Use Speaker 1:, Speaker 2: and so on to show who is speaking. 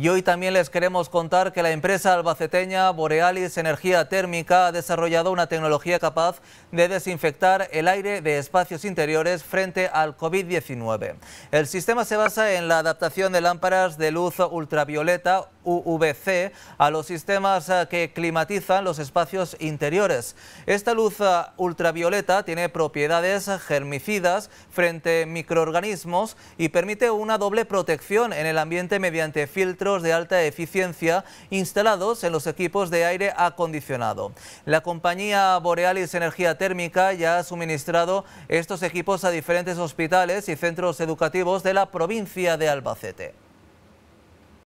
Speaker 1: Y hoy también les queremos contar que la empresa albaceteña Borealis Energía Térmica ha desarrollado una tecnología capaz de desinfectar el aire de espacios interiores frente al COVID-19. El sistema se basa en la adaptación de lámparas de luz ultravioleta UVC a los sistemas eh, que climatizan los espacios interiores. Esta luz eh, ultravioleta tiene propiedades germicidas frente a microorganismos y permite una doble protección en el ambiente mediante filtros de alta eficiencia instalados en los equipos de aire acondicionado. La compañía Borealis Energía Térmica ya ha suministrado estos equipos a diferentes hospitales y centros educativos de la provincia de Albacete.